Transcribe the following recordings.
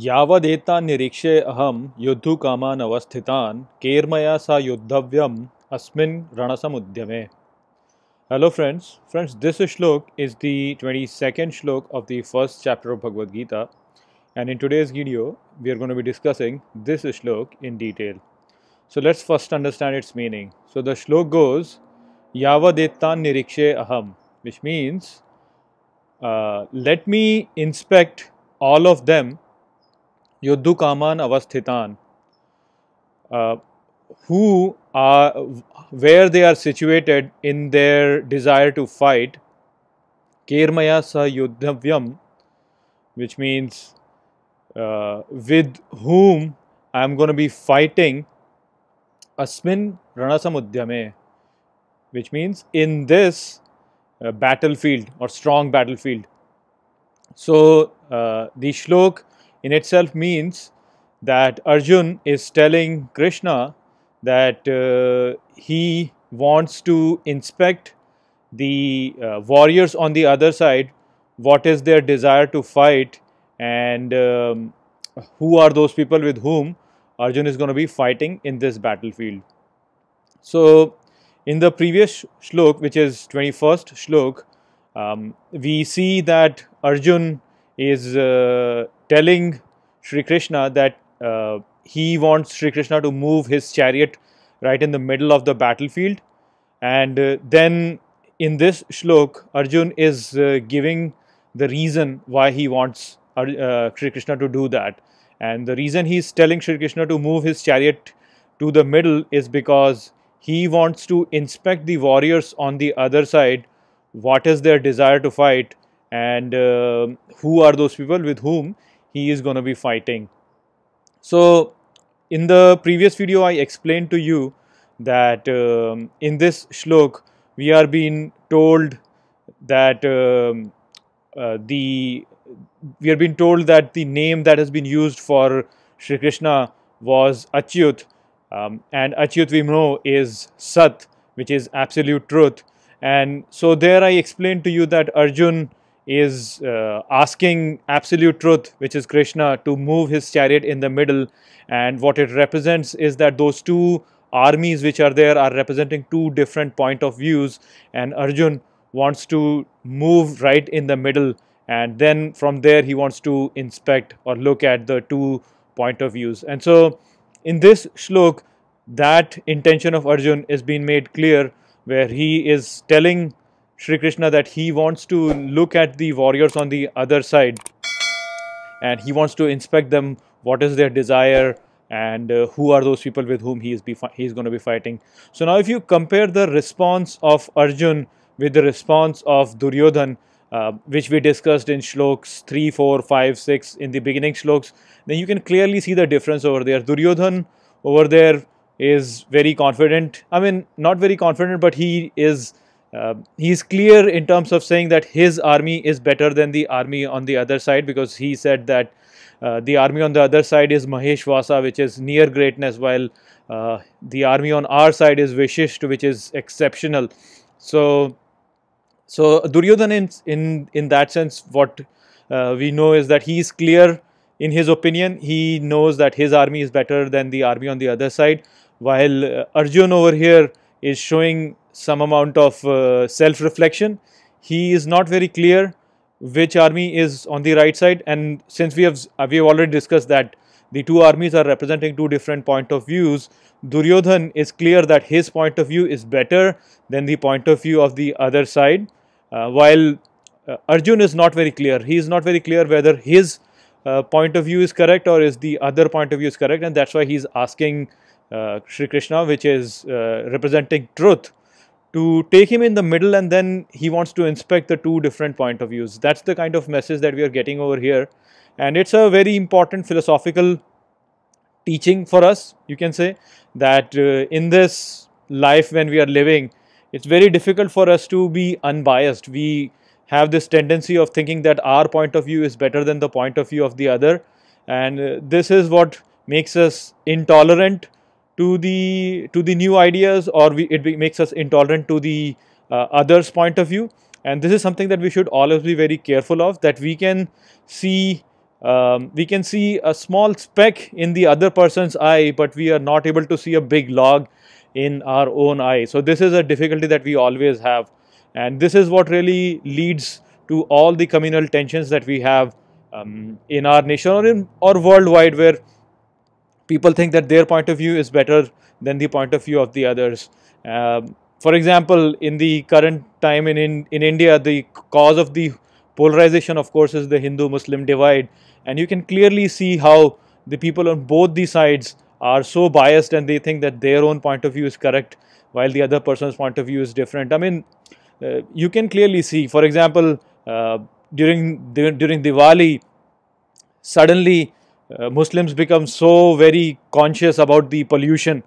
यावदेता निरीक्षे अहम युद्धकामान अवस्थितान केर्मया सा युद्धव्यम अस्मिन रणसमुद्यमे hello friends friends this shloka is the twenty second shloka of the first chapter of Bhagavad Gita and in today's video we are gonna be discussing this shloka in detail so let's first understand its meaning so the shloka goes यावदेता निरीक्षे अहम which means let me inspect all of them Yodhukaman uh, Avasthitan, who are, where they are situated in their desire to fight, Kermaya sa Yudhavyam, which means uh, with whom I am going to be fighting, Asmin Ranasamudyame, which means in this uh, battlefield or strong battlefield. So, the shlok in itself means that Arjun is telling Krishna that uh, he wants to inspect the uh, warriors on the other side, what is their desire to fight and um, who are those people with whom Arjun is going to be fighting in this battlefield. So, in the previous shlok, which is 21st shlok, um, we see that Arjun is uh, telling Sri Krishna that uh, he wants Sri Krishna to move his chariot right in the middle of the battlefield. And uh, then in this shlok, Arjun is uh, giving the reason why he wants uh, Sri Krishna to do that. And the reason he is telling Sri Krishna to move his chariot to the middle is because he wants to inspect the warriors on the other side, what is their desire to fight, and uh, who are those people with whom he is going to be fighting. So in the previous video I explained to you that um, in this shlok we are being told that um, uh, the we are being told that the name that has been used for Sri Krishna was Achyut um, and Achyut we know is Sat which is absolute truth and so there I explained to you that Arjun is uh, asking absolute truth, which is Krishna, to move his chariot in the middle. And what it represents is that those two armies which are there are representing two different point of views, and Arjun wants to move right in the middle. And then from there, he wants to inspect or look at the two point of views. And so, in this shloka, that intention of Arjun is being made clear, where he is telling Shri Krishna that he wants to look at the warriors on the other side and he wants to inspect them what is their desire and uh, who are those people with whom he is he is going to be fighting so now if you compare the response of arjun with the response of duryodhan uh, which we discussed in sloks 3 4 5 6 in the beginning sloks, then you can clearly see the difference over there duryodhan over there is very confident i mean not very confident but he is uh, he is clear in terms of saying that his army is better than the army on the other side because he said that uh, the army on the other side is Mahesh Vasa, which is near greatness, while uh, the army on our side is Vishisht, which is exceptional. So, so Duryodhan, in in, in that sense, what uh, we know is that he is clear in his opinion. He knows that his army is better than the army on the other side, while uh, Arjun over here is showing some amount of uh, self-reflection. He is not very clear which army is on the right side and since we have we have already discussed that the two armies are representing two different point of views, Duryodhan is clear that his point of view is better than the point of view of the other side, uh, while uh, Arjun is not very clear. He is not very clear whether his uh, point of view is correct or is the other point of view is correct and that's why he is asking uh, Sri Krishna which is uh, representing truth to take him in the middle and then he wants to inspect the two different point of views. That's the kind of message that we are getting over here. And it's a very important philosophical teaching for us, you can say, that uh, in this life when we are living, it's very difficult for us to be unbiased. We have this tendency of thinking that our point of view is better than the point of view of the other. And uh, this is what makes us intolerant to the to the new ideas or we, it makes us intolerant to the uh, others point of view and this is something that we should always be very careful of that we can see um, we can see a small speck in the other person's eye but we are not able to see a big log in our own eye so this is a difficulty that we always have and this is what really leads to all the communal tensions that we have um, in our nation or in or worldwide where people think that their point of view is better than the point of view of the others. Um, for example, in the current time in, in, in India, the cause of the polarization, of course, is the Hindu-Muslim divide. And you can clearly see how the people on both the sides are so biased and they think that their own point of view is correct while the other person's point of view is different. I mean, uh, you can clearly see, for example, uh, during, during Diwali, suddenly uh, Muslims become so very conscious about the pollution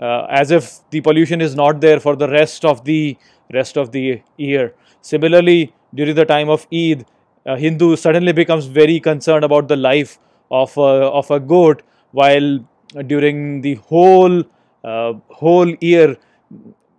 uh, as if the pollution is not there for the rest of the rest of the year. Similarly, during the time of Eid, a uh, Hindu suddenly becomes very concerned about the life of a, of a goat while during the whole uh, whole year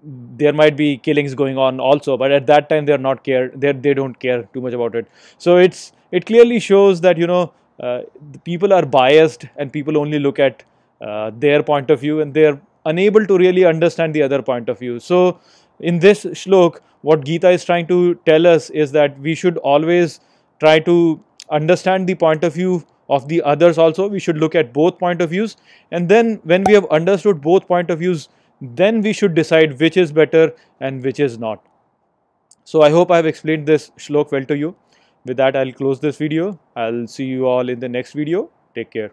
there might be killings going on also but at that time they are not care they they don't care too much about it so it's it clearly shows that you know uh, people are biased and people only look at uh, their point of view and they're unable to really understand the other point of view. So, in this shlok, what Gita is trying to tell us is that we should always try to understand the point of view of the others also. We should look at both point of views and then when we have understood both point of views, then we should decide which is better and which is not. So, I hope I have explained this shlok well to you. With that, I'll close this video. I'll see you all in the next video. Take care.